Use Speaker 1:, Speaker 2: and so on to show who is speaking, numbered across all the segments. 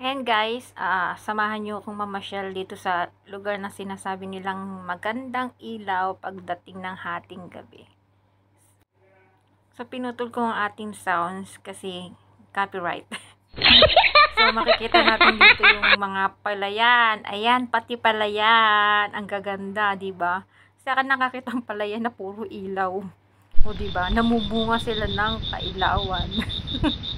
Speaker 1: And guys, uh, samahan nyo akong mamasyal dito sa lugar na sinasabi nilang magandang ilaw pagdating ng hating gabi. So pinutol ko ang ating sounds kasi copyright. so makikita natin dito yung mga palayan. Ayan, pati palayan. Ang gaganda, ba? Diba? Sa akin nakakita ang palayan na puro ilaw. O ba? Diba? Namubunga sila ng kailawan.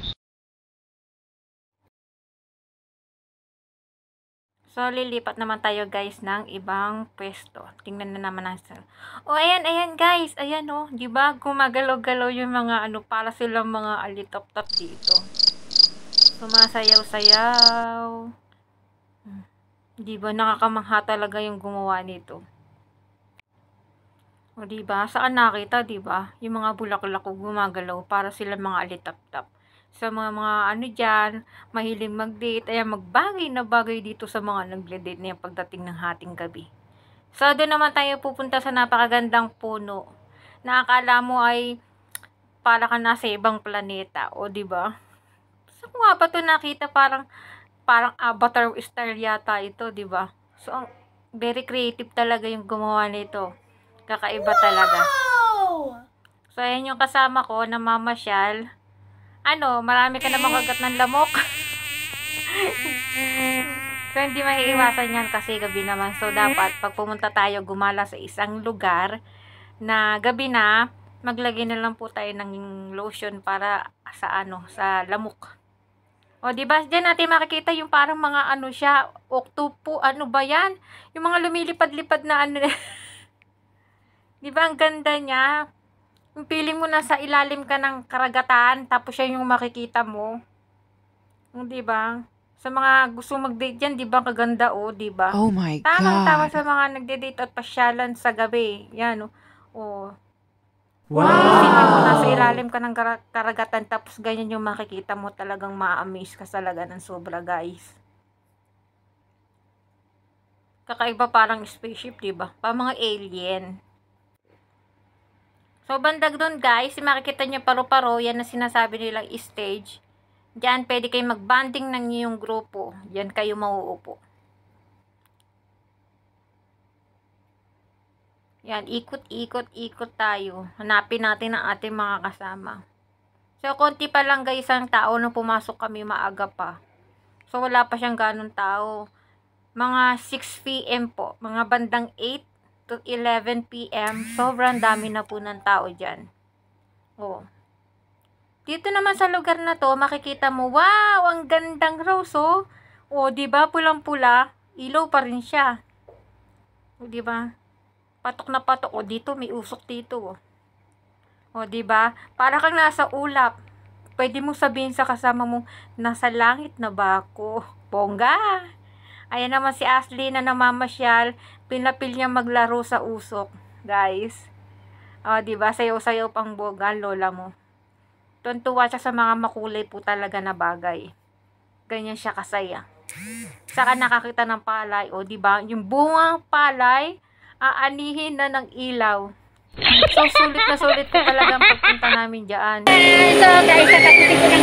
Speaker 1: So, lilipat naman tayo guys ng ibang pwesto. Tingnan na naman natin. O, oh, ayan, ayan guys. Ayan Oh, di ba gumagalaw-galaw yung mga ano para silang mga alitop-top dito. Sumasayaw-sayaw. Hmm. Di ba nakakamangha talaga yung gumawa nito. O, di ba? Saan nakita, di ba? Yung mga bulaklak gumagalaw para sila mga alitap-tap sa mga mga ano dyan, mahiling mag-date, ayan, magbagay na bagay dito sa mga nag-date na yung pagdating ng hating gabi. So, doon naman tayo pupunta sa napakagandang puno na akala mo ay para ka nasa ibang planeta, o ba diba? So, kung nga ba ito nakita, parang, parang avatar style yata ito, ba diba? So, ang, very creative talaga yung gumawa nito. Kakaiba wow! talaga. So, ayan yung kasama ko na mamasyal ano, marami ka na eh. kagat ng lamok. so, hindi maiiwasan yan kasi gabi naman. So, mm-hmm. dapat pag pumunta tayo, gumala sa isang lugar na gabi na, maglagay na lang po tayo ng lotion para sa ano, sa lamok. O, di ba? Diyan natin makikita yung parang mga ano siya, octopus, ano ba yan? Yung mga lumilipad-lipad na ano. di ba? Ang ganda niya. Yung feeling mo sa ilalim ka ng karagatan, tapos siya yung makikita mo. Hindi ba? Sa mga gusto mag-date yan, di ba kaganda oh, di ba? Oh my God. Tamang-tama sa mga nagde-date at pasyalan sa gabi. Yan o. Oh. oh. Wow! Feeling mo nasa ilalim ka ng karagatan, tapos ganyan yung makikita mo. Talagang ma-amaze ka talaga ng sobra, guys kakaiba parang spaceship, 'di ba? Pa mga alien. So, bandag doon guys, makikita nyo paro-paro, yan na sinasabi nilang stage. Diyan, pwede kayo mag-banding ng iyong grupo. Diyan kayo mauupo. Yan, ikot, ikot, ikot tayo. Hanapin natin ang ating mga kasama. So, konti pa lang guys ang tao nung pumasok kami maaga pa. So, wala pa siyang ganun tao. Mga 6pm po. Mga bandang 8 to 11 p.m. Sobrang dami na po ng tao dyan. Oh. Dito naman sa lugar na to, makikita mo, wow, ang gandang rose, oh. O, oh, ba diba, pulang-pula, ilaw pa rin siya. O, oh, ba diba? Patok na patok. O, oh, dito, may usok dito, oh. O, oh, ba diba? Para kang nasa ulap. Pwede mo sabihin sa kasama mo, nasa langit na ba ako? Bongga! Ayan naman si Ashley na namamasyal. Pinapil niya maglaro sa usok, guys. O, ah, ba diba? sayo sayaw pang boga, lola mo. Tuntuwa siya sa mga makulay po talaga na bagay. Ganyan siya kasaya. Saka nakakita ng palay, o ba diba? Yung bungang palay, aanihin na ng ilaw. So, sulit na sulit ko talagang pagpunta namin dyan. So, guys, natatuloy ko ng